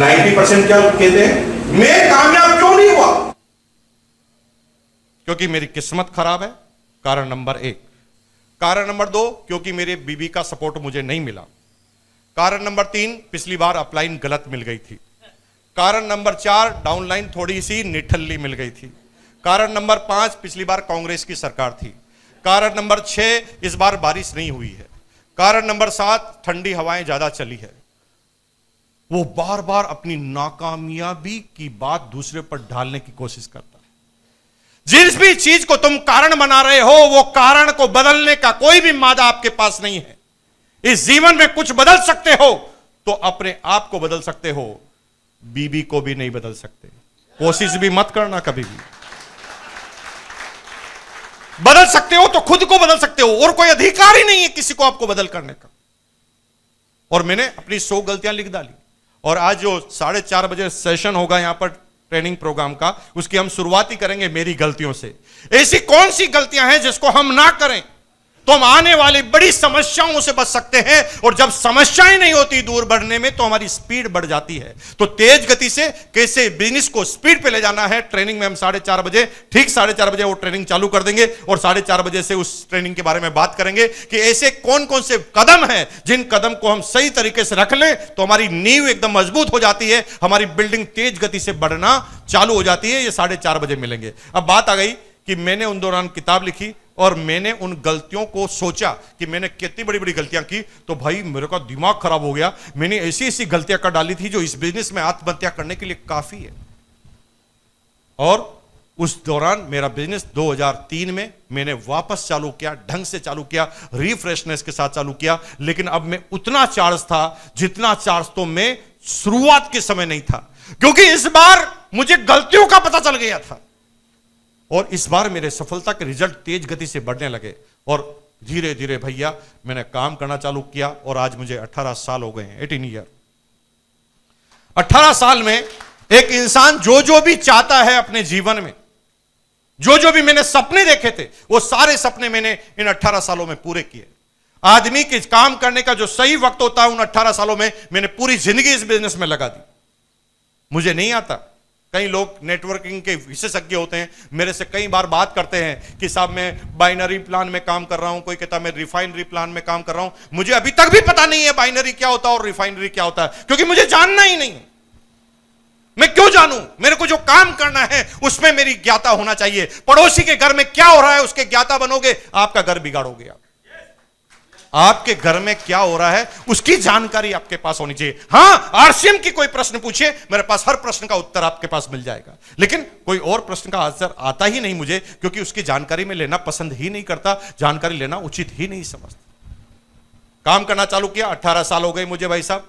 90 percent क्या कहते हैं मैं कामयाब क्यों नहीं हुआ क्योंकि मेरी किस्मत खराब है कारण नंबर एक कारण नंबर दो क्योंकि मेरे बीबी का सपोर्ट मुझे नहीं मिला कारण नंबर तीन पिछली बार अपलाइन गलत मिल गई थी कारण नंबर चार डाउनलाइन थोड़ी सी निठल्ली मिल गई थी कारण नंबर पांच पिछली बार कांग्रेस की सरकार थी कारण नंबर छह इस बार बारिश नहीं हुई है कारण नंबर सात ठंडी हवाएं ज्यादा चली है वो बार बार अपनी नाकामयाबी की बात दूसरे पर ढालने की कोशिश करता है जिस भी चीज को तुम कारण बना रहे हो वो कारण को बदलने का कोई भी मादा आपके पास नहीं है इस जीवन में कुछ बदल सकते हो तो अपने आप को बदल सकते हो बीबी को भी नहीं बदल सकते कोशिश भी मत करना कभी भी बदल सकते हो तो खुद को बदल सकते हो और कोई अधिकार ही नहीं है किसी को आपको बदल करने का और मैंने अपनी सौ गलतियां लिख डाली और आज जो साढ़े चार बजे सेशन होगा यहां पर ट्रेनिंग प्रोग्राम का उसकी हम शुरुआत ही करेंगे मेरी गलतियों से ऐसी कौन सी गलतियां हैं जिसको हम ना करें तो हम आने वाली बड़ी समस्याओं से बच सकते हैं और जब समस्याएं नहीं होती दूर बढ़ने में तो हमारी स्पीड बढ़ जाती है तो तेज गति से कैसे बिजनेस को स्पीड पे ले जाना है ट्रेनिंग में हम साढ़े चार बजे ठीक साढ़े चार बजे वो ट्रेनिंग चालू कर देंगे और साढ़े चार बजे से उस ट्रेनिंग के बारे में बात करेंगे कि ऐसे कौन कौन से कदम है जिन कदम को हम सही तरीके से रख लें तो हमारी नींव एकदम मजबूत हो जाती है हमारी बिल्डिंग तेज गति से बढ़ना चालू हो जाती है ये साढ़े चार बजे मिलेंगे अब बात आ गई कि मैंने उन दौरान किताब लिखी और मैंने उन गलतियों को सोचा कि मैंने कितनी बड़ी बड़ी गलतियां की तो भाई मेरे का दिमाग खराब हो गया मैंने ऐसी ऐसी गलतियां कर डाली थी जो इस बिजनेस में आत्महत्या करने के लिए काफी है और उस दौरान मेरा बिजनेस 2003 में मैंने वापस चालू किया ढंग से चालू किया रिफ्रेशनेस के साथ चालू किया लेकिन अब मैं उतना चार्ज था जितना चार्ज तो मैं शुरुआत के समय नहीं था क्योंकि इस बार मुझे गलतियों का पता चल गया था और इस बार मेरे सफलता के रिजल्ट तेज गति से बढ़ने लगे और धीरे धीरे भैया मैंने काम करना चालू किया और आज मुझे 18 साल हो गए हैं एटीन ईयर 18 साल में एक इंसान जो जो भी चाहता है अपने जीवन में जो जो भी मैंने सपने देखे थे वो सारे सपने मैंने इन 18 सालों में पूरे किए आदमी के काम करने का जो सही वक्त होता है उन 18 सालों में मैंने पूरी जिंदगी इस बिजनेस में लगा दी मुझे नहीं आता कई लोग नेटवर्किंग के विशेषज्ञ होते हैं मेरे से कई बार बात करते हैं कि साहब मैं बाइनरी प्लान में काम कर रहा हूं कोई कहता मैं रिफाइनरी प्लान में काम कर रहा हूं मुझे अभी तक भी पता नहीं है बाइनरी क्या होता है और रिफाइनरी क्या होता है क्योंकि मुझे जानना ही नहीं मैं क्यों जानू मेरे को जो काम करना है उसमें मेरी ज्ञाता होना चाहिए पड़ोसी के घर में क्या हो रहा है उसके ज्ञाता बनोगे आपका घर बिगाड़ोगे आप आपके घर में क्या हो रहा है उसकी जानकारी आपके पास होनी चाहिए हां आरसीएम की कोई प्रश्न पूछिए मेरे पास हर प्रश्न का उत्तर आपके पास मिल जाएगा लेकिन कोई और प्रश्न का आंसर आता ही नहीं मुझे क्योंकि उसकी जानकारी में लेना पसंद ही नहीं करता जानकारी लेना उचित ही नहीं समझता काम करना चालू किया अट्ठारह साल हो गए मुझे भाई साहब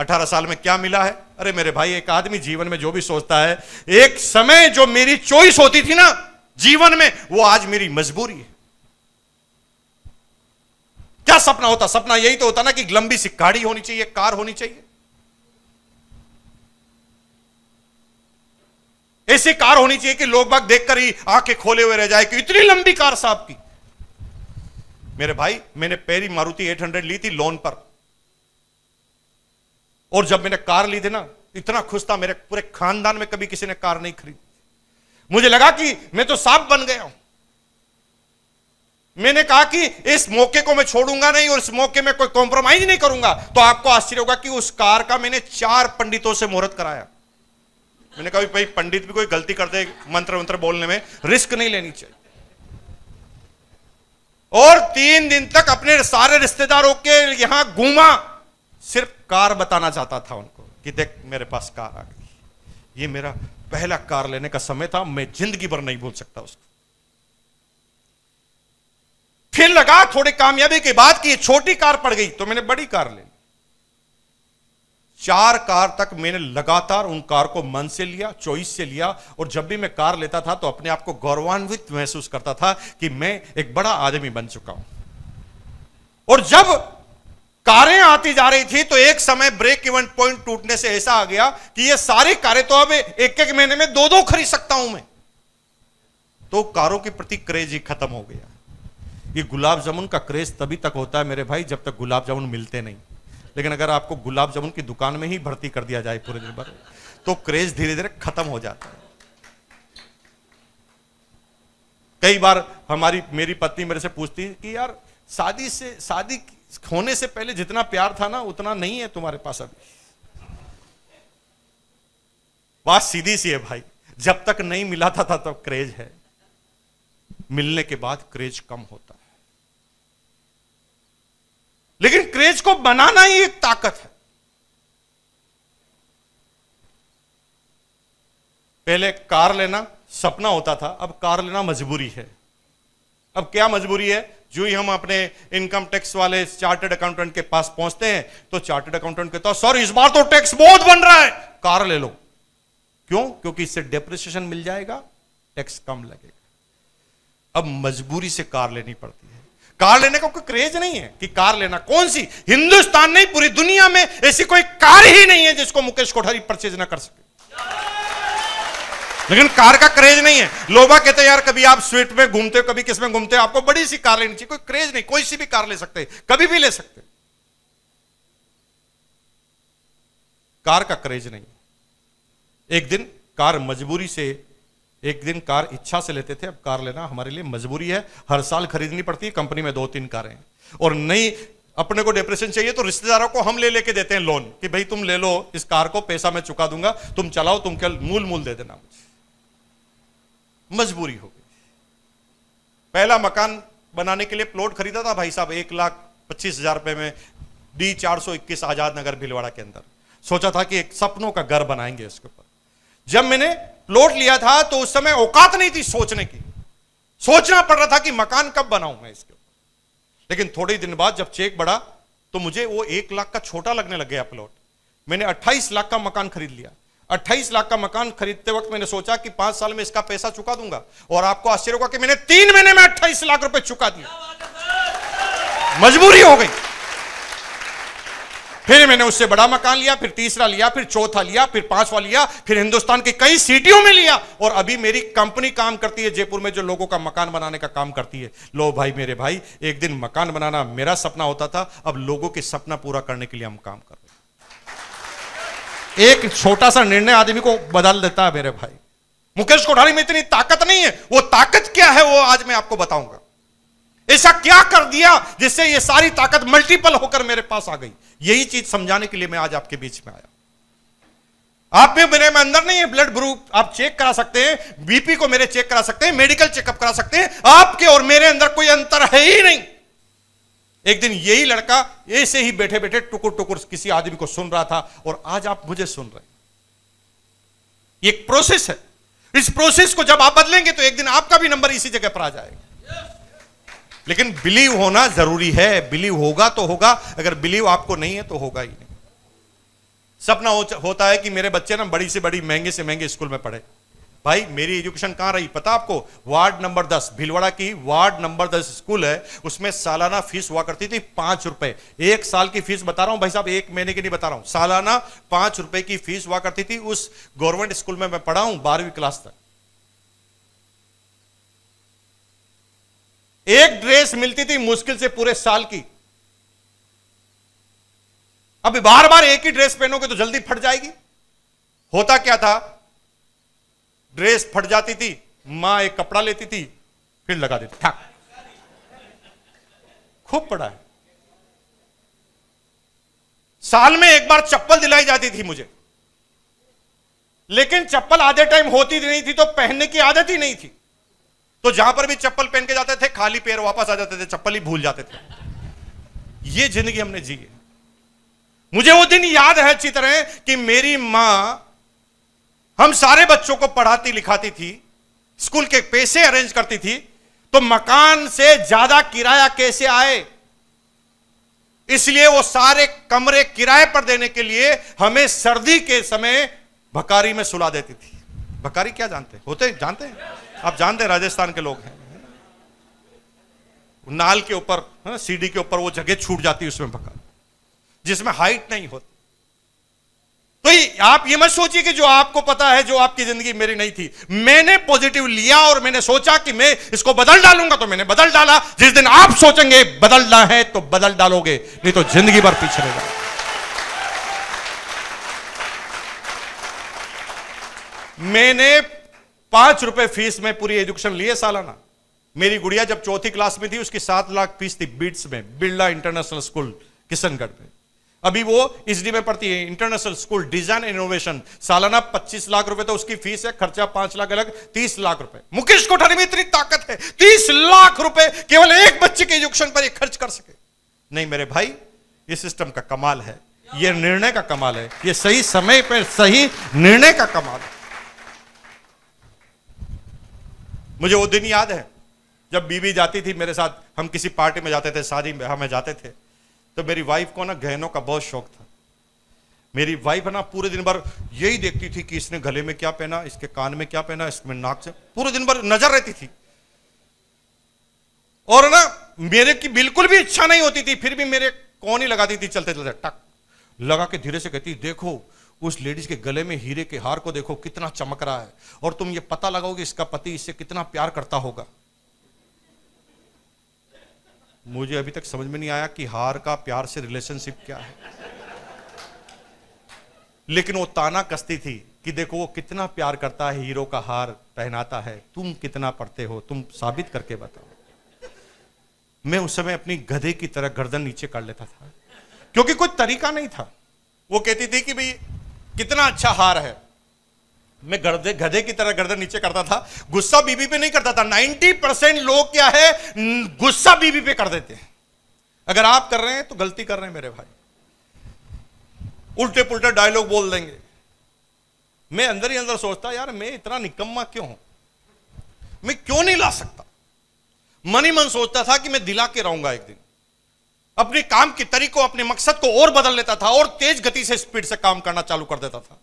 अठारह साल में क्या मिला है अरे मेरे भाई एक आदमी जीवन में जो भी सोचता है एक समय जो मेरी चॉइस होती थी ना जीवन में वो आज मेरी मजबूरी है क्या सपना होता सपना यही तो होता ना कि लंबी सी गाड़ी होनी चाहिए कार होनी चाहिए ऐसी कार होनी चाहिए कि लोग बाग देखकर ही आंखें खोले हुए रह जाए कि इतनी लंबी कार साहब की मेरे भाई मैंने पहली मारुति 800 ली थी लोन पर और जब मैंने कार ली थी ना इतना खुश था मेरे पूरे खानदान में कभी किसी ने कार नहीं खरीदी मुझे लगा कि मैं तो सांप बन गया हूं मैंने कहा कि इस मौके को मैं छोड़ूंगा नहीं और इस मौके में कोई कॉम्प्रोमाइज नहीं करूंगा तो आपको आश्चर्य होगा कि उस कार का मैंने चार पंडितों से मुहूर्त कराया मैंने कहा भाई पंडित भी कोई गलती कर दे मंत्र मंत्र बोलने में रिस्क नहीं लेनी चाहिए और तीन दिन तक अपने सारे रिश्तेदारों के यहां घूमा सिर्फ कार बताना चाहता था उनको कि देख मेरे पास कार आ गई ये मेरा पहला कार लेने का समय था मैं जिंदगी भर नहीं भूल सकता उसको फिर लगा थोड़ी कामयाबी के बाद कि ये छोटी कार पड़ गई तो मैंने बड़ी कार ले ली चार कार तक मैंने लगातार उन कार को मन से लिया चॉइस से लिया और जब भी मैं कार लेता था तो अपने आप को गौरवान्वित महसूस करता था कि मैं एक बड़ा आदमी बन चुका हूं और जब कारें आती जा रही थी तो एक समय ब्रेक इवन पॉइंट टूटने से ऐसा आ गया कि ये सारी कारें तो अब एक एक महीने में दो दो खरीद सकता हूं मैं तो कारों के प्रति क्रेज ही खत्म हो गया ये गुलाब जामुन का क्रेज तभी तक होता है मेरे भाई जब तक गुलाब जामुन मिलते नहीं लेकिन अगर आपको गुलाब जामुन की दुकान में ही भर्ती कर दिया जाए पूरे दिन भर तो क्रेज धीरे धीरे खत्म हो जाता है कई बार हमारी मेरी पत्नी मेरे से पूछती है कि यार शादी से शादी होने से पहले जितना प्यार था ना उतना नहीं है तुम्हारे पास अभी बात सीधी सी है भाई जब तक नहीं मिला था तब तो क्रेज है मिलने के बाद क्रेज कम होता है लेकिन क्रेज को बनाना ही एक ताकत है पहले कार लेना सपना होता था अब कार लेना मजबूरी है अब क्या मजबूरी है जो ही हम अपने इनकम टैक्स वाले चार्टेड अकाउंटेंट के पास पहुंचते हैं तो चार्टेड अकाउंटेंट कहता है सर इस बार तो टैक्स बहुत बन रहा है कार ले लो क्यों क्योंकि इससे डेप्रिसिएशन मिल जाएगा टैक्स कम लगेगा अब मजबूरी से कार लेनी पड़ती है कार लेने का कोई क्रेज नहीं है कि कार लेना कौन सी हिंदुस्तान नहीं पूरी दुनिया में ऐसी कोई कार ही नहीं है जिसको मुकेश कोठारी परचेज ना कर सके लेकिन कार का क्रेज नहीं है लोबा कहते यार कभी आप स्वीट में घूमते हो कभी किसमें घूमते हो आपको बड़ी सी कार लेनी चाहिए कोई क्रेज नहीं कोई सी भी कार ले सकते कभी भी ले सकते कार का क्रेज नहीं एक दिन कार मजबूरी से एक दिन कार इच्छा से लेते थे अब कार लेना हमारे लिए मजबूरी है हर साल खरीदनी पड़ती है कंपनी में दो तीन कारें और नई अपने को डिप्रेशन चाहिए तो रिश्तेदारों को हम ले लेके देते हैं लोन कि भाई तुम ले लो इस कार को पैसा मैं चुका दूंगा तुम चलाओ तुम क्या मूल मूल दे देना मुझे मजबूरी हो गई पहला मकान बनाने के लिए प्लॉट खरीदा था भाई साहब एक लाख पच्चीस हजार रुपए में डी चार सौ इक्कीस आजाद नगर भीलवाड़ा के अंदर सोचा था कि एक सपनों का घर बनाएंगे इसके ऊपर जब मैंने प्लॉट लिया था तो उस समय औकात नहीं थी सोचने की सोचना पड़ रहा था कि मकान कब बनाऊ मैं इसके लेकिन थोड़े दिन बाद जब चेक बढ़ा तो मुझे वो एक लाख का छोटा लगने लग गया प्लॉट मैंने 28 लाख का मकान खरीद लिया 28 लाख का मकान खरीदते वक्त मैंने सोचा कि पांच साल में इसका पैसा चुका दूंगा और आपको आश्चर्य होगा कि मैंने तीन महीने में 28 लाख रुपए चुका दिया मजबूरी हो गई फिर मैंने उससे बड़ा मकान लिया फिर तीसरा लिया फिर चौथा लिया फिर पांचवा लिया फिर हिंदुस्तान की कई सिटियों में लिया और अभी मेरी कंपनी काम करती है जयपुर में जो लोगों का मकान बनाने का काम करती है लो भाई मेरे भाई एक दिन मकान बनाना मेरा सपना होता था अब लोगों के सपना पूरा करने के लिए हम काम कर रहे हैं एक छोटा सा निर्णय आदमी को बदल देता है मेरे भाई मुकेश कोठारी में इतनी ताकत नहीं है वो ताकत क्या है वो आज मैं आपको बताऊंगा ऐसा क्या कर दिया जिससे ये सारी ताकत मल्टीपल होकर मेरे पास आ गई यही चीज समझाने के लिए मैं आज आपके बीच में आया आप भी मेरे में अंदर नहीं है ब्लड ग्रुप आप चेक करा सकते हैं बीपी को मेरे चेक करा सकते हैं मेडिकल चेकअप करा सकते हैं आपके और मेरे अंदर कोई अंतर है ही नहीं एक दिन यही लड़का ऐसे ही बैठे बैठे टुकुर टुकुर किसी आदमी को सुन रहा था और आज आप मुझे सुन रहे एक प्रोसेस है इस प्रोसेस को जब आप बदलेंगे तो एक दिन आपका भी नंबर इसी जगह पर आ जाएगा लेकिन बिलीव होना जरूरी है बिलीव होगा तो होगा अगर बिलीव आपको नहीं है तो होगा ही नहीं सपना हो, होता है कि मेरे बच्चे ना बड़ी से बड़ी महंगे से महंगे स्कूल में पढ़े भाई मेरी एजुकेशन कहां रही पता आपको वार्ड नंबर दस भिलवाड़ा की वार्ड नंबर दस स्कूल है उसमें सालाना फीस हुआ करती थी पांच रुपए एक साल की फीस बता रहा हूं भाई साहब एक महीने की नहीं बता रहा हूं सालाना पांच रुपए की फीस हुआ करती थी उस गवर्नमेंट स्कूल में मैं पढ़ा हूं बारहवीं क्लास तक एक रेस मिलती थी मुश्किल से पूरे साल की अब बार बार एक ही ड्रेस पहनोगे तो जल्दी फट जाएगी होता क्या था ड्रेस फट जाती थी मां एक कपड़ा लेती थी फिर लगा देती था खूब पड़ा है साल में एक बार चप्पल दिलाई जाती थी मुझे लेकिन चप्पल आधे टाइम होती नहीं थी तो पहनने की आदत ही नहीं थी तो जहां पर भी चप्पल पहन के जाते थे खाली पैर वापस आ जाते थे चप्पल ही भूल जाते थे ये जिंदगी हमने जी है मुझे वो दिन याद है अच्छी तरह कि मेरी मां हम सारे बच्चों को पढ़ाती लिखाती थी स्कूल के पैसे अरेंज करती थी तो मकान से ज्यादा किराया कैसे आए इसलिए वो सारे कमरे किराए पर देने के लिए हमें सर्दी के समय भकारी में सुला देती थी भकारी क्या जानते होते जानते हैं आप जानते हैं राजस्थान के लोग हैं नाल के ऊपर हाँ, सीढ़ी के ऊपर वो जगह छूट जाती है उसमें पका जिसमें हाइट नहीं होती तो आप ये मत सोचिए कि जो आपको पता है जो आपकी जिंदगी मेरी नहीं थी मैंने पॉजिटिव लिया और मैंने सोचा कि मैं इसको बदल डालूंगा तो मैंने बदल डाला जिस दिन आप सोचेंगे बदलना है तो बदल डालोगे नहीं तो जिंदगी भर पीछे रहेगा मैंने पांच रुपए फीस में पूरी एजुकेशन लिए सालाना मेरी गुड़िया जब चौथी क्लास में थी उसकी सात लाख फीस थी बीट्स में बिरला इंटरनेशनल स्कूल किशनगढ़ में अभी वो इस डी में पढ़ती है इंटरनेशनल स्कूल डिजाइन इनोवेशन सालाना 25 लाख रुपए तो उसकी फीस है खर्चा पांच लाख अलग 30 लाख रुपए मुकेश कोठारी में इतनी ताकत है 30 लाख रुपए केवल एक बच्चे के एजुकेशन पर खर्च कर सके नहीं मेरे भाई ये सिस्टम का कमाल है ये निर्णय का कमाल है ये सही समय पर सही निर्णय का कमाल है मुझे वो दिन याद है जब बीवी जाती थी मेरे साथ हम किसी पार्टी में जाते थे शादी ब्याह में हाँ, जाते थे तो मेरी वाइफ को ना गहनों का बहुत शौक था मेरी वाइफ ना पूरे दिन भर यही देखती थी कि इसने गले में क्या पहना इसके कान में क्या पहना इसमें नाक से पूरे दिन भर नजर रहती थी और ना मेरे की बिल्कुल भी इच्छा नहीं होती थी फिर भी मेरे कौन ही लगाती थी चलते चलते टक लगा के धीरे से कहती देखो उस लेडीज के गले में हीरे के हार को देखो कितना चमक रहा है और तुम ये पता लगाओगे इसका पति इससे कितना प्यार करता होगा मुझे अभी तक समझ में नहीं आया कि हार का प्यार से रिलेशनशिप क्या है लेकिन वो ताना कसती थी कि देखो वो कितना प्यार करता है हीरो का हार पहनाता है तुम कितना पढ़ते हो तुम साबित करके बताओ मैं उस समय अपनी गधे की तरह गर्दन नीचे कर लेता था क्योंकि कोई तरीका नहीं था वो कहती थी कि भाई कितना अच्छा हार है मैं गर्दे गधे की तरह गर्दन नीचे करता था गुस्सा बीबी पे नहीं करता था 90 परसेंट लोग क्या है गुस्सा बीबी पे कर देते हैं अगर आप कर रहे हैं तो गलती कर रहे हैं मेरे भाई उल्टे पुलटे डायलॉग बोल देंगे मैं अंदर ही अंदर सोचता यार मैं इतना निकम्मा क्यों हूं मैं क्यों नहीं ला सकता मन ही मन सोचता था कि मैं दिला के रहूंगा एक दिन अपने काम के तरीकों अपने मकसद को और बदल लेता था और तेज गति से स्पीड से काम करना चालू कर देता था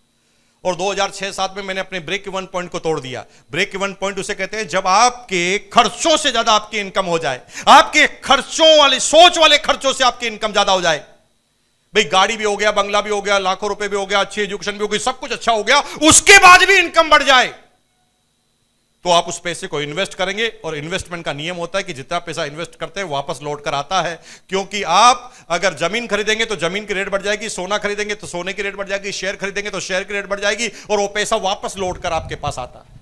और 2006-7 में मैंने अपने ब्रेक इवन पॉइंट को तोड़ दिया ब्रेक इवन पॉइंट उसे कहते हैं जब आपके खर्चों से ज्यादा आपकी इनकम हो जाए आपके खर्चों वाले सोच वाले खर्चों से आपकी इनकम ज्यादा हो जाए भाई गाड़ी भी हो गया बंगला भी हो गया लाखों रुपए भी हो गया अच्छी एजुकेशन भी हो गई सब कुछ अच्छा हो गया उसके बाद भी इनकम बढ़ जाए तो आप उस पैसे को इन्वेस्ट करेंगे और इन्वेस्टमेंट का नियम होता है कि जितना पैसा इन्वेस्ट करते हैं वापस लौट कर आता है क्योंकि आप अगर जमीन खरीदेंगे तो जमीन की रेट बढ़ जाएगी सोना खरीदेंगे तो सोने की रेट बढ़ जाएगी शेयर खरीदेंगे तो शेयर की रेट बढ़ जाएगी और वो पैसा वापस लौट कर आपके पास आता है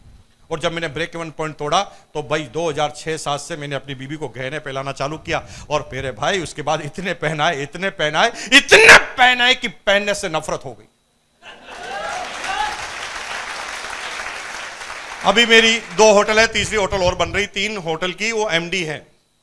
और जब मैंने ब्रेक इवन पॉइंट तोड़ा तो भाई 2006 सात से मैंने अपनी बीबी को गहने पहलाना चालू किया और मेरे भाई उसके बाद इतने पहनाए इतने पहनाए इतने पहनाए कि पहनने से नफरत हो गई अभी मेरी दो होटल है तीसरी होटल और बन रही तीन होटल की वो एमडी है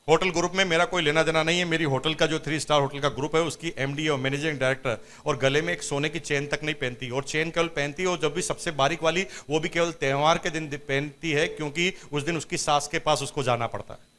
होटल ग्रुप में मेरा कोई लेना देना नहीं है मेरी होटल का जो थ्री स्टार होटल का ग्रुप है उसकी एमडी और मैनेजिंग डायरेक्टर और गले में एक सोने की चेन तक नहीं पहनती और चेन केवल पहनती है और जब भी सबसे बारीक वाली वो भी केवल त्यौहार के दिन पहनती है क्योंकि उस दिन उसकी सास के पास उसको जाना पड़ता है